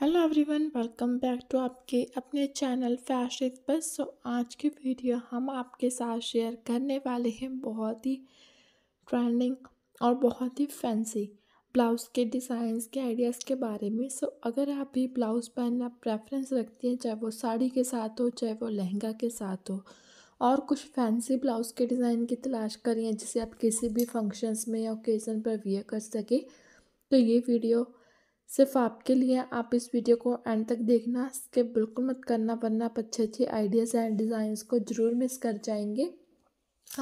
hello everyone welcome back to आपके अपने channel fashion बस सो आज की वीडियो हम आपके साथ शेयर करने वाले हैं बहुत ही ट्रेंडिंग और बहुत ही फैंसी ब्लाउज़ के डिज़ाइंस के आइडियाज़ के बारे में सो अगर आप भी ब्लाउज़ पहनना प्रेफरेंस रखती हैं चाहे वो साड़ी के साथ हो चाहे वो लहंगा के साथ हो और कुछ फैंसी ब्लाउज़ के डिज़ाइन की तलाश करिए जिसे आप किसी भी फंक्शंस में या ओकेज़न पर वियर कर सके तो ये वीडियो सिर्फ आपके लिए आप इस वीडियो को एंड तक देखना स्किप बिल्कुल मत करना वरना आप अच्छे अच्छे आइडियाज़ एंड डिज़ाइंस को ज़रूर मिस कर जाएंगे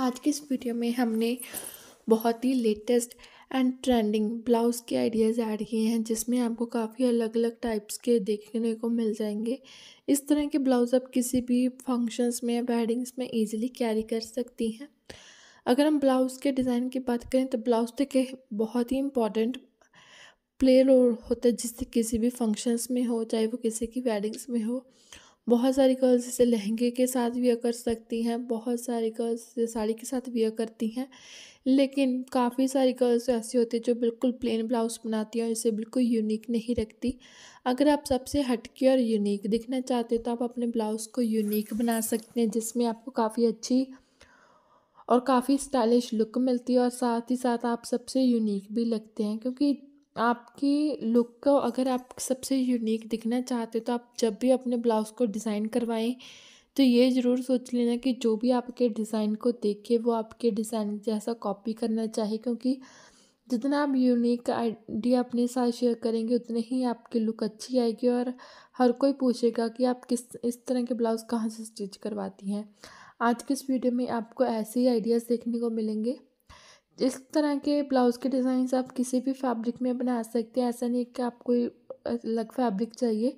आज की इस वीडियो में हमने बहुत ही लेटेस्ट एंड ट्रेंडिंग ब्लाउज़ के आइडियाज़ ऐड किए हैं जिसमें आपको काफ़ी अलग अलग टाइप्स के देखने को मिल जाएंगे इस तरह के ब्लाउज़ आप किसी भी फंक्शंस में वेडिंग्स में ईजिली कैरी कर सकती हैं अगर हम ब्लाउज़ के डिज़ाइन की बात करें तो ब्लाउज़ तो के बहुत ही इंपॉर्टेंट प्ले रोल होता है जिससे किसी भी फंक्शंस में हो चाहे वो किसी की वेडिंग्स में हो बहुत सारी गर्ल्स इसे लहंगे के साथ वियर कर सकती हैं बहुत सारी गर्ल्स इसे साड़ी के साथ वियर करती हैं लेकिन काफ़ी सारी गर्ल्स ऐसी होती है जो बिल्कुल प्लेन ब्लाउज बनाती हैं और इसे बिल्कुल यूनिक नहीं रखती अगर आप सबसे हटके और यूनिक दिखना चाहते हो तो आप अपने ब्लाउज़ को यूनिक बना सकते हैं जिसमें आपको काफ़ी अच्छी और काफ़ी स्टाइलिश लुक मिलती है और साथ ही साथ आप सबसे यूनिक भी लगते हैं क्योंकि आपकी लुक को अगर आप सबसे यूनिक दिखना चाहते हो तो आप जब भी अपने ब्लाउज़ को डिज़ाइन करवाएं तो ये ज़रूर सोच लेना कि जो भी आपके डिज़ाइन को देखे वो आपके डिज़ाइन जैसा कॉपी करना चाहिए क्योंकि जितना आप यूनिक आइडिया अपने साथ शेयर करेंगे उतने ही आपकी लुक अच्छी आएगी और हर कोई पूछेगा कि आप किस इस तरह के ब्लाउज़ कहाँ से स्टिच करवाती हैं आज के इस वीडियो में आपको ऐसे ही आइडियाज़ देखने को मिलेंगे इस तरह के ब्लाउज़ के डिज़ाइंस आप किसी भी फैब्रिक में बना सकते हैं ऐसा नहीं कि आपको अलग फैब्रिक चाहिए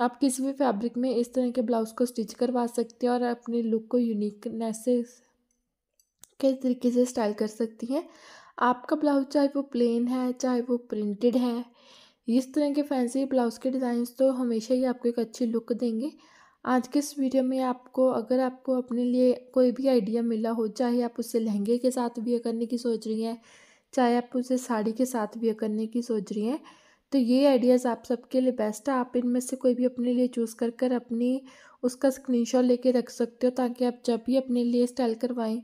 आप किसी भी फैब्रिक में इस तरह के ब्लाउज़ को स्टिच करवा सकते हैं और अपने लुक को यूनिकनेस से के तरीके से स्टाइल कर सकती हैं आपका ब्लाउज चाहे वो प्लेन है चाहे वो प्रिंटेड है इस तरह के फैंसी ब्लाउज़ के डिज़ाइंस तो हमेशा ही आपको एक अच्छी लुक देंगे आज के इस वीडियो में आपको अगर आपको अपने लिए कोई भी आइडिया मिला हो चाहे आप उसे लहंगे के साथ भी करने की सोच रही हैं चाहे आप उसे साड़ी के साथ भी करने की सोच रही हैं तो ये आइडियाज़ आप सबके लिए बेस्ट है आप इनमें से कोई भी अपने लिए चूज़ कर कर अपनी उसका स्क्रीनशॉट लेके रख सकते हो ताकि आप जब भी अपने लिए स्टाइल करवाएं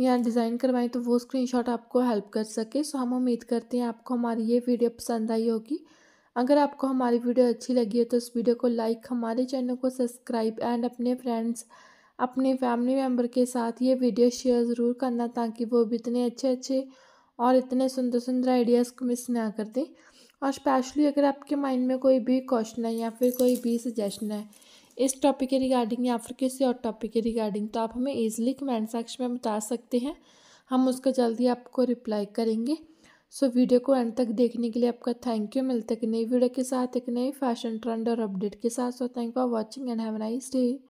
या डिज़ाइन करवाएं तो वो स्क्रीनशॉट आपको हेल्प कर सके सो हम उम्मीद करते हैं आपको हमारी ये वीडियो पसंद आई होगी अगर आपको हमारी वीडियो अच्छी लगी है तो इस वीडियो को लाइक हमारे चैनल को सब्सक्राइब एंड अपने फ्रेंड्स अपने फैमिली मेम्बर के साथ ये वीडियो शेयर ज़रूर करना ताकि वो भी इतने अच्छे अच्छे और इतने सुंदर सुंदर आइडियाज़ को मिस ना कर दें और स्पेशली अगर आपके माइंड में कोई भी क्वेश्चन है या फिर कोई भी सजेशन है इस टॉपिक के रिगार्डिंग या फिर किसी और टॉपिक के रिगार्डिंग तो आप हमें ईजिली कमेंट सेक्शन में बता सकते हैं हम उसका जल्दी आपको रिप्लाई करेंगे सो so, वीडियो को एंड तक देखने के लिए आपका थैंक यू है कि नई वीडियो के साथ एक नई फैशन ट्रेंड और अपडेट के साथ so thank for watching and have nice day